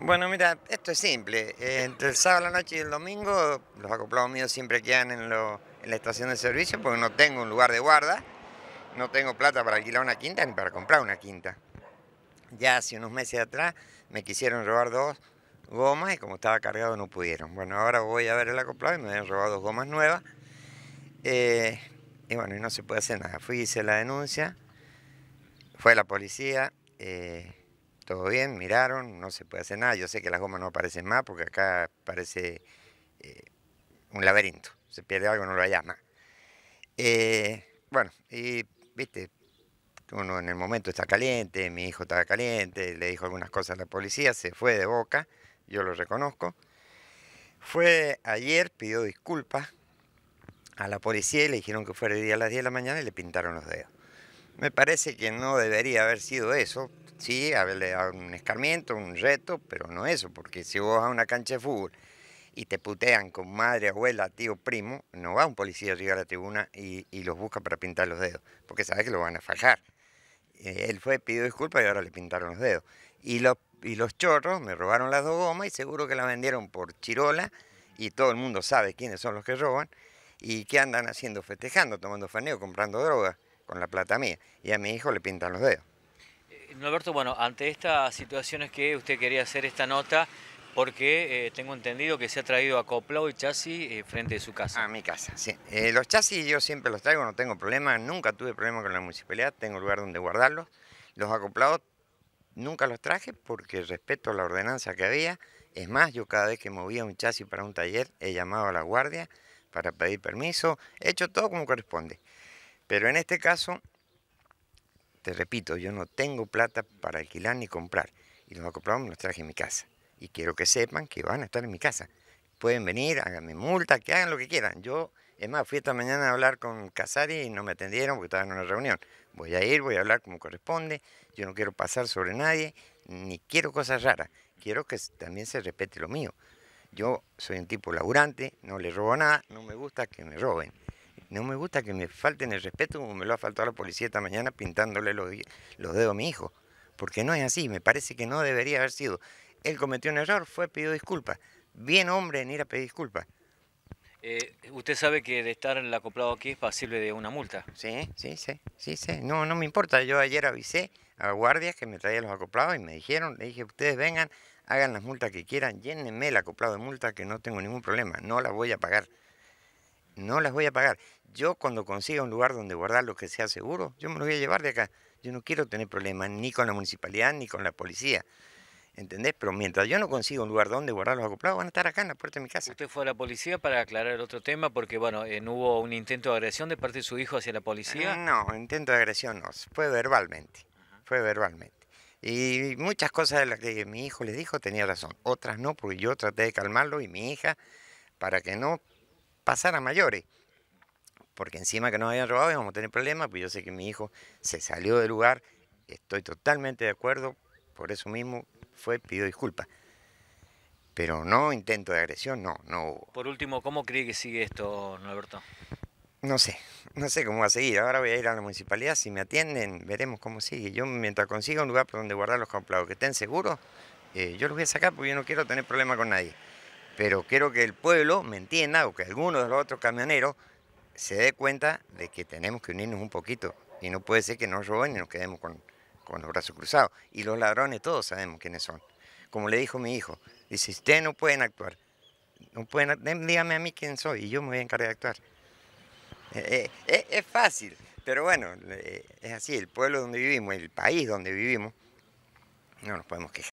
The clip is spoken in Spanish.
Bueno, mira, esto es simple. Eh, entre el sábado a la noche y el domingo, los acoplados míos siempre quedan en, la estación de servicio porque no tengo un lugar de guarda, no tengo plata para alquilar una quinta ni para comprar una quinta. Ya hace unos meses atrás me quisieron robar dos gomas y como estaba cargado no pudieron. Bueno, ahora voy a ver el acoplado y me han robado dos gomas nuevas. Eh, y bueno, y no se puede hacer nada. Fui, hice la denuncia, fue la policía. Eh, todo bien, miraron, no se puede hacer nada. Yo sé que las gomas no aparecen más porque acá parece eh, un laberinto. Se pierde algo, no lo llama. Eh, bueno, y viste, uno en el momento está caliente, mi hijo estaba caliente, le dijo algunas cosas a la policía, se fue de boca, yo lo reconozco. Fue ayer, pidió disculpas a la policía y le dijeron que fuera el día a las 10 de la mañana y le pintaron los dedos. Me parece que no debería haber sido eso, Sí, a, a un escarmiento, un reto, pero no eso, porque si vos a una cancha de fútbol y te putean con madre, abuela, tío, primo, no va un policía llegar a la tribuna y, los busca para pintar los dedos, porque sabe que lo van a fajar. Eh, él fue, pidió disculpas y ahora le pintaron los dedos. Y los, y los chorros me robaron las dos gomas y seguro que las vendieron por chirola y todo el mundo sabe quiénes son los que roban y qué andan haciendo, festejando, tomando faneo, comprando droga con la plata mía. Y a mi hijo le pintan los dedos. Alberto, eh, bueno, ante estas situaciones que usted quería hacer esta nota, porque eh, tengo entendido que se ha traído acoplado y chasis eh, frente de su casa. A mi casa, sí. los chasis yo siempre los traigo, no tengo problema, nunca tuve problema con la municipalidad, tengo lugar donde guardarlos. Los acoplados nunca los traje porque respeto la ordenanza que había. Es más, yo cada vez que movía un chasis para un taller he llamado a la guardia para pedir permiso, he hecho todo como corresponde. Pero en este caso te repito, yo no tengo plata para alquilar ni comprar. Y los compramos me los traje en mi casa. Y quiero que sepan que van a estar en mi casa. Pueden venir, háganme multa, que hagan lo que quieran. Yo, es más, fui esta mañana a hablar con Casari y no me atendieron porque estaban en una reunión. Voy a ir, voy a hablar como corresponde. Yo no quiero pasar sobre nadie, ni quiero cosas raras. Quiero que también se respete lo mío. Yo soy un tipo laburante, no le robo nada, no me gusta que me roben. No me gusta que me falten el respeto como me lo ha faltado la policía esta mañana pintándole los, los dedos a mi hijo. Porque no es así, me parece que no debería haber sido. Él cometió un error, fue, pidió disculpas. Bien hombre en ir a pedir disculpas. Eh, usted sabe que de estar el acoplado aquí es pasible de una multa. Sí, sí, sí, sí, sí. No, no me importa. Yo ayer avisé a guardias que me traían los acoplados y me dijeron, le dije, ustedes vengan, hagan las multas que quieran, llénenme el acoplado de multa que no tengo ningún problema, no la voy a pagar no las voy a pagar. Yo cuando consiga un lugar donde guardar lo que sea seguro, yo me lo voy a llevar de acá. Yo no quiero tener problemas ni con la municipalidad ni con la policía. ¿Entendés? Pero mientras yo no consigo un lugar donde guardar los acoplados, van a estar acá en la puerta de mi casa. Usted fue a la policía para aclarar otro tema, porque bueno, hubo un intento de agresión de parte de su hijo hacia la policía? Mm, no, intento de agresión no, fue verbalmente, fue verbalmente. Y muchas cosas de las que mi hijo le dijo tenía razón, otras no, porque yo traté de calmarlo y mi hija, para que no pasar a mayores. Porque encima que nos hayan robado vamos a tener problemas, pues yo sé que mi hijo se salió del lugar, estoy totalmente de acuerdo, por eso mismo fue, pidió disculpas. Pero no intento de agresión, no, no hubo. Por último, ¿cómo cree que sigue esto, Norberto? No sé, no sé cómo va a seguir. Ahora voy a ir a la municipalidad, si me atienden, veremos cómo sigue. Yo mientras consiga un lugar por donde guardar los camplados que estén seguros, eh, yo los voy a sacar porque yo no quiero tener problema con nadie. Pero quiero que el pueblo me entienda o que alguno de los otros camioneros se dé cuenta de que tenemos que unirnos un poquito y no puede ser que nos roben y nos quedemos con, con los brazos cruzados. Y los ladrones todos sabemos quiénes son. Como le dijo mi hijo, dice, ustedes no pueden actuar, no pueden, dígame a mí quién soy y yo me voy a encargar de actuar. Eh, eh, eh, es fácil, pero bueno, es así, el pueblo donde vivimos, el país donde vivimos, no nos podemos quejar.